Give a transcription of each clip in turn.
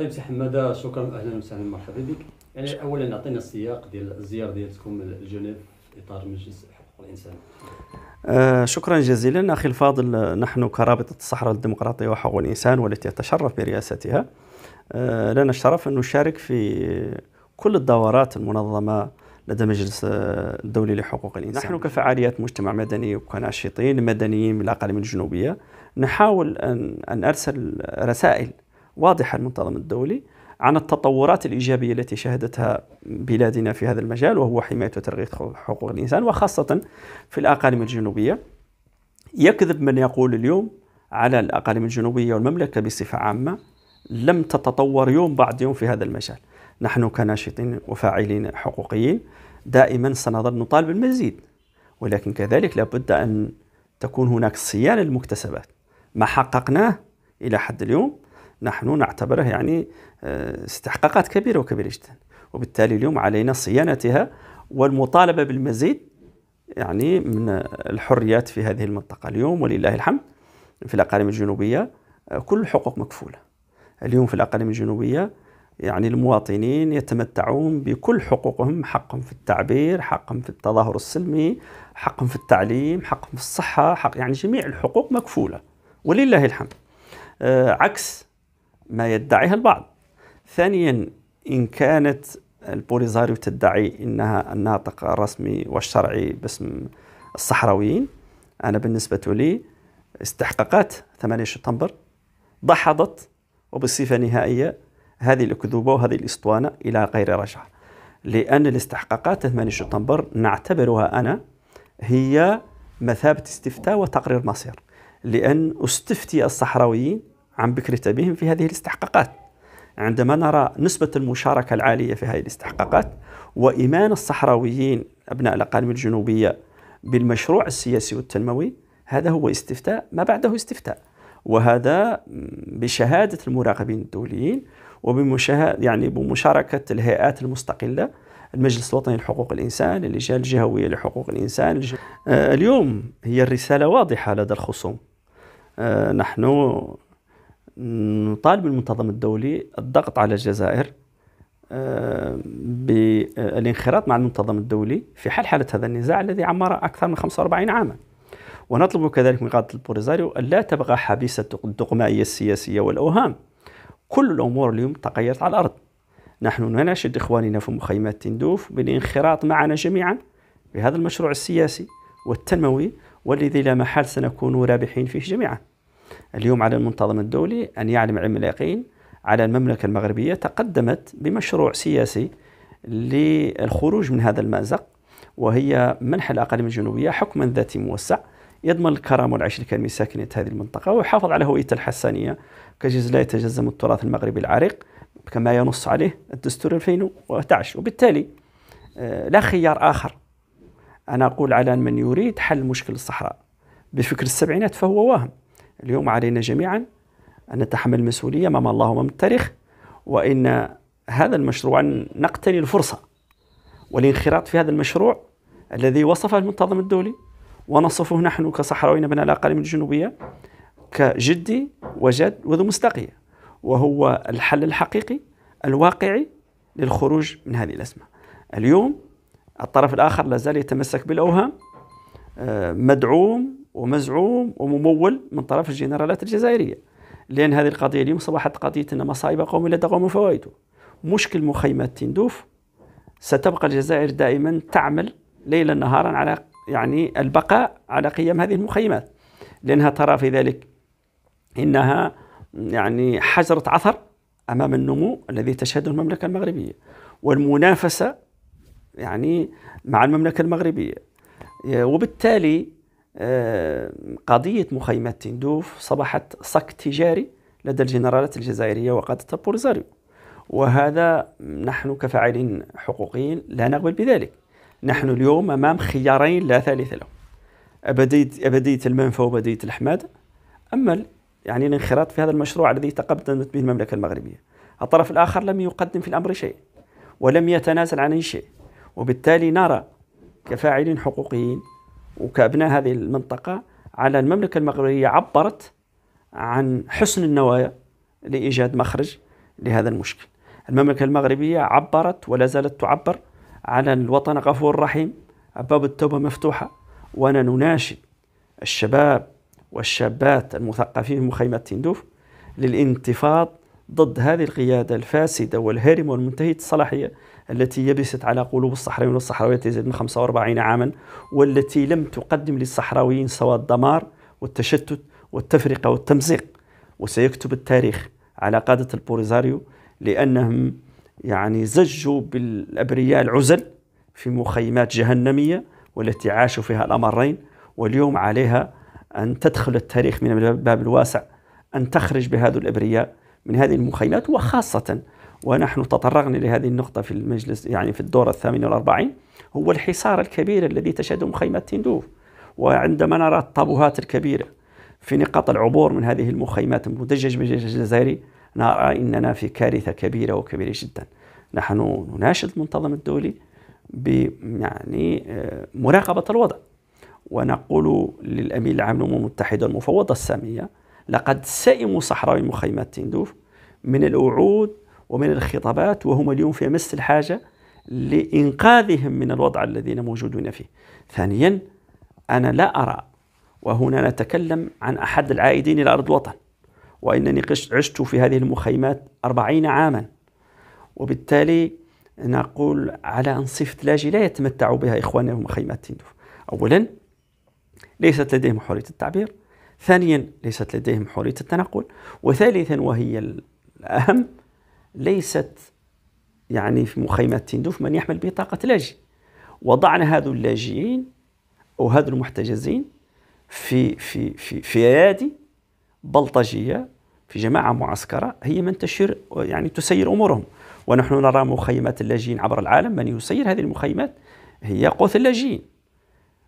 طيب سي حماده شكرا اهلا وسهلا مرحبا بك يعني اولا اعطينا السياق ديال الزياره ديالكم لجنيف في اطار مجلس حقوق الانسان آه، شكرا جزيلا اخي الفاضل نحن كرابطه الصحراء الديمقراطيه وحقوق الانسان والتي اتشرف برئاستها آه، لنا الشرف ان نشارك في كل الدورات المنظمه لدى مجلس آه، الدولي لحقوق الانسان نحن كفعاليات مجتمع مدني وكناشطين مدنيين من الاقاليم الجنوبيه نحاول ان ان ارسل رسائل واضحه المنتظم الدولي عن التطورات الايجابيه التي شهدتها بلادنا في هذا المجال وهو حمايه وترغيب حقوق الانسان وخاصه في الاقاليم الجنوبيه. يكذب من يقول اليوم على الاقاليم الجنوبيه والمملكه بصفه عامه لم تتطور يوم بعد يوم في هذا المجال. نحن كناشطين وفاعلين حقوقيين دائما سنظل نطالب بالمزيد ولكن كذلك لابد ان تكون هناك صيانه للمكتسبات. ما حققناه الى حد اليوم نحن نعتبره يعني آه، استحقاقات كبيرة وكبيرة جدا وبالتالي اليوم علينا صيانتها والمطالبة بالمزيد يعني من الحريات في هذه المنطقة اليوم ولله الحمد في الأقاليم الجنوبية آه، كل الحقوق مكفولة اليوم في الأقاليم الجنوبية يعني المواطنين يتمتعون بكل حقوقهم حقهم في التعبير حقهم في التظاهر السلمي حقهم في التعليم حقهم في الصحة حق يعني جميع الحقوق مكفولة ولله الحمد آه، عكس ما يدعيها البعض ثانيا إن كانت البوليزاريو تدعي انها الناطق الرسمي والشرعي باسم الصحراويين انا بالنسبه لي استحقاقات 8 شتنبر دحضت وبصفه نهائيه هذه الأكذوبة وهذه الإسطوانة إلى غير رجع لأن الاستحقاقات 8 شتنبر نعتبرها أنا هي مثابة استفتاء وتقرير مصير لأن استفتي الصحراويين عن بكرة في هذه الاستحقاقات عندما نرى نسبة المشاركة العالية في هذه الاستحقاقات وإيمان الصحراويين أبناء الأقاليم الجنوبية بالمشروع السياسي والتنموي هذا هو استفتاء ما بعده استفتاء وهذا بشهادة المراقبين الدوليين وبمشاهد يعني بمشاركة الهيئات المستقلة المجلس الوطني لحقوق الإنسان اللجان الجهوية لحقوق الإنسان آه، اليوم هي الرسالة واضحة لدى الخصوم آه، نحن نطالب المنتظم الدولي الضغط على الجزائر آه، بالانخراط مع المنتظم الدولي في حل حالة هذا النزاع الذي عمر أكثر من 45 عاما ونطلب كذلك من قادة البوليزاريو أن لا تبقى حبيسة الدقمائية السياسية والأوهام كل الأمور اليوم تغيرت على الأرض نحن نناشد إخواننا في مخيمات تندوف بالانخراط معنا جميعا بهذا المشروع السياسي والتنموي والذي لا محال سنكون رابحين فيه جميعا اليوم على المنتظم الدولي أن يعلم علم اليقين على المملكة المغربية تقدمت بمشروع سياسي للخروج من هذا المأزق وهي منح الأقاليم الجنوبية حكما ذاتي موسع يضمن الكرم والعيش الكريم لساكنة هذه المنطقة ويحافظ على هوية الحسانية كجزء لا يتجزم التراث المغربي العريق كما ينص عليه الدستور 2011 وبالتالي آه، لا خيار آخر أنا أقول على من يريد حل مشكل الصحراء بفكر السبعينات فهو واهم اليوم علينا جميعا أن نتحمل المسؤولية أمام الله وأمام التاريخ وإن هذا المشروع نقتني الفرصة والانخراط في هذا المشروع الذي وصفه المنتظم الدولي ونصفه نحن كصحراويين بناء الأقاليم الجنوبية كجدي وجد وذو مصداقية وهو الحل الحقيقي الواقعي للخروج من هذه الأزمة اليوم الطرف الآخر لا زال يتمسك بالأوهام آه، مدعوم ومزعوم وممول من طرف الجنرالات الجزائرية لأن هذه القضية اليوم أصبحت قضية أن مصائب قوم لا تقوم فوائده مشكل مخيمات تندوف ستبقى الجزائر دائما تعمل ليلا نهارا على يعني البقاء على قيام هذه المخيمات لأنها ترى في ذلك إنها يعني حجرة عثر أمام النمو الذي تشهده المملكة المغربية والمنافسة يعني مع المملكة المغربية وبالتالي آه، قضية مخيمات تندوف صبحت صك تجاري لدى الجنرالات الجزائرية وقادة بوليزاريو وهذا نحن كفاعلين حقوقيين لا نقبل بذلك نحن اليوم أمام خيارين لا ثالث لهم أبدية, أبدية المنفى وأبدية الحماد أما يعني الانخراط في هذا المشروع الذي تقدمت به المملكة المغربية الطرف الآخر لم يقدم في الأمر شيء ولم يتنازل عن أي شيء وبالتالي نرى كفاعلين حقوقيين وكابناء هذه المنطقه على المملكه المغربيه عبرت عن حسن النوايا لايجاد مخرج لهذا المشكل. المملكه المغربيه عبرت ولا زالت تعبر على الوطن غفور رحيم ابواب التوبه مفتوحه وانا نناشد الشباب والشابات المثقفين في مخيمات تندوف للانتفاض ضد هذه القياده الفاسده والهرم والمنتهيه الصلاحيه التي يبست على قلوب الصحراويين والصحراويات يزيد من 45 عاما والتي لم تقدم للصحراويين سوى الدمار والتشتت والتفرقة والتمزيق وسيكتب التاريخ على قادة البوليزاريو لأنهم يعني زجوا بالأبرياء العزل في مخيمات جهنمية والتي عاشوا فيها الأمرين واليوم عليها أن تدخل التاريخ من الباب الواسع أن تخرج بهذه الأبرياء من هذه المخيمات وخاصة ونحن تطرقنا لهذه النقطة في المجلس يعني في الدورة الثامنة والأربعين هو الحصار الكبير الذي تشهده مخيمات تندوف وعندما نرى الطابوهات الكبيرة في نقاط العبور من هذه المخيمات المدجج بالجيش الجزائري نرى إننا في كارثة كبيرة وكبيرة جدا نحن نناشد المنتظم الدولي ب يعني آه، مراقبة الوضع ونقول للأمين العام للأمم المتحدة المفوضة السامية لقد سئموا صحراوي مخيمات تندوف من الوعود ومن الخطابات وهم اليوم في أمس الحاجة لإنقاذهم من الوضع الذين موجودون فيه ثانيا أنا لا أرى وهنا نتكلم عن أحد العائدين إلى أرض الوطن وإنني عشت في هذه المخيمات أربعين عاما وبالتالي نقول على أن صفة لاجئ لا يتمتع بها اخواننا في مخيمات تندوف أولا ليست لديهم حرية التعبير ثانيا ليست لديهم حرية التنقل وثالثا وهي الأهم ليست يعني في مخيمات تندوف من يحمل بطاقة لاجئ وضعنا هذو اللاجئين أو هذو المحتجزين في في في في أيادي بلطجية في جماعة معسكرة هي من تشير يعني تسير أمورهم ونحن نرى مخيمات اللاجئين عبر العالم من يسير هذه المخيمات هي قوث اللاجئين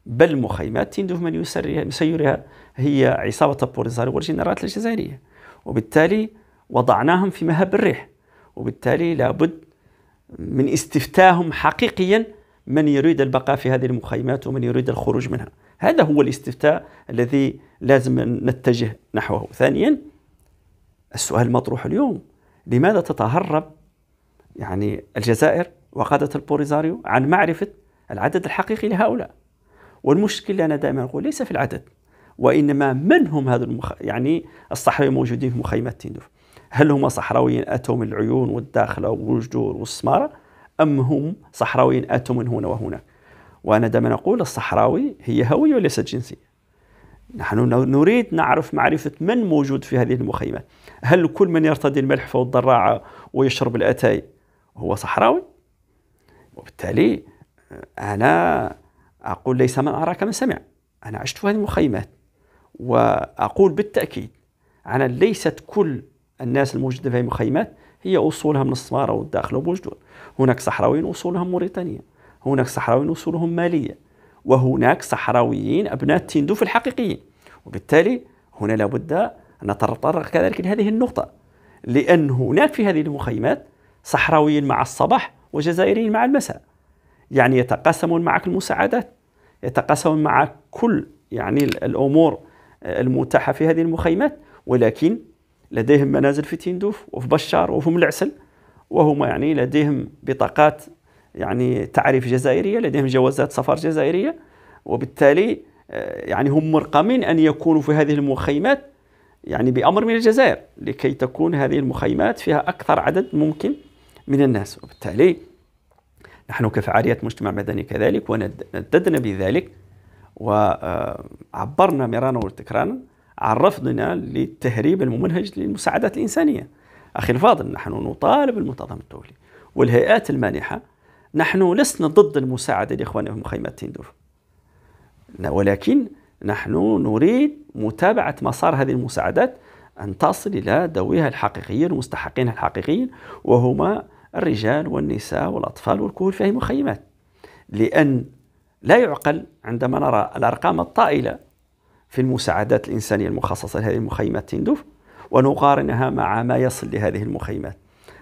بل مخيمات تندوف من يسيرها هي عصابة بوليزاريو والجنرالات الجزائرية وبالتالي وضعناهم في مهب الريح وبالتالي لابد من استفتاهم حقيقيا من يريد البقاء في هذه المخيمات ومن يريد الخروج منها هذا هو الاستفتاء الذي لازم نتجه نحوه ثانيا السؤال المطروح اليوم لماذا تتهرب يعني الجزائر وقادة البوليزاريو عن معرفة العدد الحقيقي لهؤلاء والمشكلة أنا دائما أقول ليس في العدد وإنما من هم هذا المخ... يعني الصحراويين الموجودين في مخيمات تندوف هل هما صحراويين أتوا من العيون والداخلة والجدور والسمارة أم هم صحراويين أتوا من هنا وهناك وأنا دائما أقول الصحراوي هي هوية وليست جنسية نحن نريد نعرف معرفة من موجود في هذه المخيمات هل كل من يرتدي الملحفة والضراعة ويشرب الأتاي هو صحراوي وبالتالي آه، أنا أقول ليس من اراك من سمع أنا عشت في هذه المخيمات وأقول بالتأكيد أنا ليست كل الناس الموجودة في المخيمات هي أصولها من السمارة والداخل وبوجدون هناك صحراويين أصولهم موريتانية هناك صحراويين أصولهم مالية وهناك صحراويين أبناء تندوف الحقيقيين وبالتالي هنا لابد أن نتطرق كذلك لهذه النقطة لأن هناك في هذه المخيمات صحراويين مع الصباح وجزائريين مع المساء يعني يتقاسمون معك المساعدات يتقاسمون معك كل يعني الأمور المتاحة في هذه المخيمات ولكن لديهم منازل في تندوف وفي بشار وفي العسل وهم يعني لديهم بطاقات يعني تعريف جزائريه لديهم جوازات سفر جزائريه وبالتالي آه، يعني هم مرقمين ان يكونوا في هذه المخيمات يعني بامر من الجزائر لكي تكون هذه المخيمات فيها اكثر عدد ممكن من الناس وبالتالي نحن كفعاليات مجتمع مدني كذلك ونددنا بذلك وعبرنا مرارا وتكرارا عن رفضنا للتهريب الممنهج للمساعدات الإنسانية أخي الفاضل نحن نطالب المنتظم الدولي والهيئات المانحة نحن لسنا ضد المساعدة لإخواننا في مخيمات تندوف ولكن نحن نريد متابعة مسار هذه المساعدات أن تصل إلى ذويها الحقيقيين ومستحقينها الحقيقيين وهما الرجال والنساء والأطفال والكهول في المخيمات لأن لا يعقل عندما نرى الأرقام الطائلة في المساعدات الإنسانية المخصصة لهذه المخيمات تندوف ونقارنها مع ما يصل لهذه المخيمات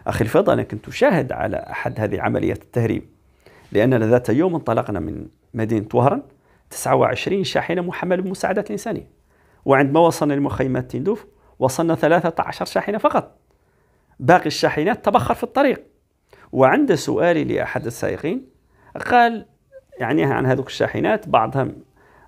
أخي الفضل أنا كنت أشاهد على أحد هذه عمليات التهريب لأننا ذات يوم انطلقنا من مدينة وهران 29 شاحنة محملة بالمساعدات الإنسانية وعندما وصلنا لمخيمات تندوف وصلنا 13 شاحنة فقط باقي الشاحنات تبخر في الطريق وعند سؤالي لأحد السائقين قال يعني عن هذوك الشاحنات بعضهم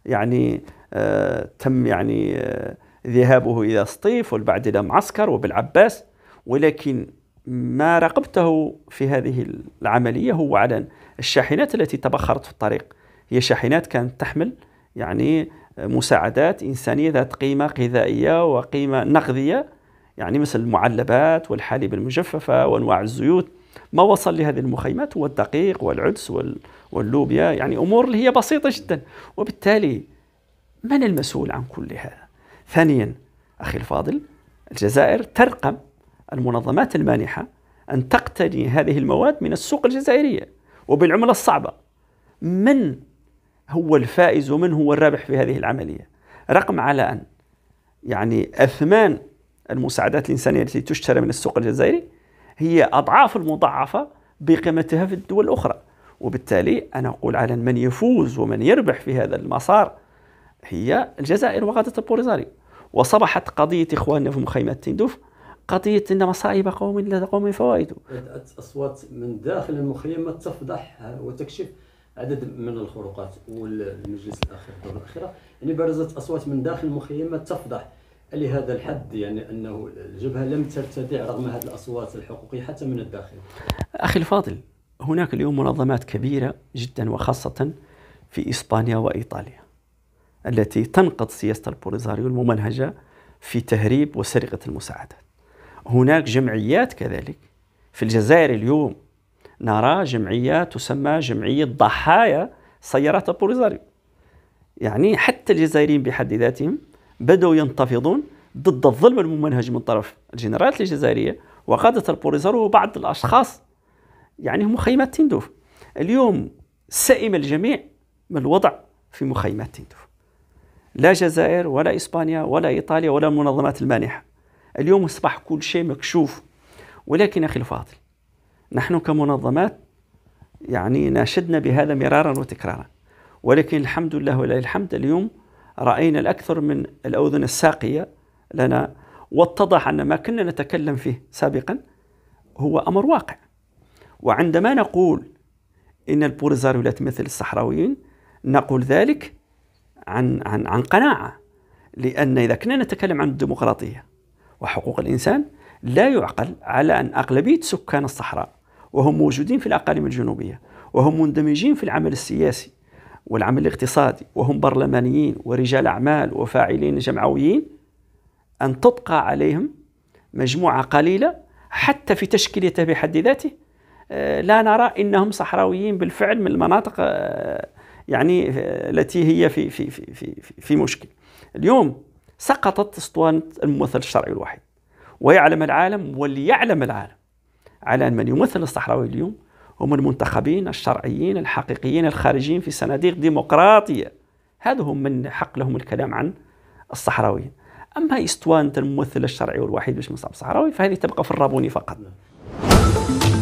يعني آه، تم يعني آه، ذهابه إلى سطيف والبعد إلى معسكر وبالعباس ولكن ما راقبته في هذه العملية هو على الشاحنات التي تبخرت في الطريق هي شاحنات كانت تحمل يعني آه، مساعدات إنسانية ذات قيمة غذائية وقيمة نقدية يعني مثل المعلبات والحليب المجففة وأنواع الزيوت ما وصل لهذه المخيمات هو الدقيق والعدس واللوبيا يعني أمور اللي هي بسيطة جدا وبالتالي من المسؤول عن كل هذا؟ ثانيا أخي الفاضل الجزائر ترقم المنظمات المانحة أن تقتني هذه المواد من السوق الجزائرية وبالعملة الصعبة من هو الفائز ومن هو الرابح في هذه العملية رقم على أن يعني أثمان المساعدات الإنسانية التي تشترى من السوق الجزائري هي أضعاف المضاعفة بقيمتها في الدول الأخرى وبالتالي أنا أقول على من يفوز ومن يربح في هذا المسار هي الجزائر وغادة بوليزاريو وصبحت قضية إخواننا في مخيمات تندوف قضية أن مصائب قوم لدى قوم فوائده أصوات من داخل المخيمة تفضح وتكشف عدد من الخروقات والمجلس الأخير الدورة الأخيرة يعني برزت أصوات من داخل المخيمة تفضح لهذا الحد يعني أنه الجبهة لم ترتدع رغم هذه الأصوات الحقوقية حتى من الداخل أخي الفاضل هناك اليوم منظمات كبيرة جدا وخاصة في إسبانيا وإيطاليا التي تنقض سياسة البوليزاريو الممنهجة في تهريب وسرقة المساعدات هناك جمعيات كذلك في الجزائر اليوم نرى جمعية تسمى جمعية ضحايا سيارات البوليزاريو يعني حتى الجزائريين بحد ذاتهم بدأوا ينتفضون ضد الظلم الممنهج من طرف الجنرالات الجزائرية وقادة البوليزاريو وبعض الأشخاص يعني هم مخيمات تندوف اليوم سئم الجميع من الوضع في مخيمات تندوف لا جزائر ولا إسبانيا ولا إيطاليا ولا المنظمات المانحة اليوم أصبح كل شيء مكشوف ولكن أخي الفاضل نحن كمنظمات يعني ناشدنا بهذا مرارا وتكرارا ولكن الحمد لله ولله الحمد اليوم رأينا الأكثر من الأذن الساقية لنا واتضح أن ما كنا نتكلم فيه سابقا هو أمر واقع وعندما نقول إن البوليزاريو لا تمثل الصحراويين نقول ذلك عن عن عن قناعه لان اذا كنا نتكلم عن الديمقراطيه وحقوق الانسان لا يعقل على ان اغلبيه سكان الصحراء وهم موجودين في الاقاليم الجنوبيه وهم مندمجين في العمل السياسي والعمل الاقتصادي وهم برلمانيين ورجال اعمال وفاعلين جمعويين ان تطقى عليهم مجموعه قليله حتى في تشكيلته بحد ذاته آه، لا نرى انهم صحراويين بالفعل من المناطق آه، يعني آه، التي هي في في في في, في مشكل. اليوم سقطت اسطوانه الممثل الشرعي الوحيد ويعلم العالم وليعلم العالم على ان من يمثل الصحراوي اليوم هم المنتخبين الشرعيين الحقيقيين الخارجين في صناديق ديمقراطيه. هذا هم من حق لهم الكلام عن الصحراويين. اما اسطوانه الممثل الشرعي الوحيد باش نصاب صحراوي فهذه تبقى في الرابوني فقط.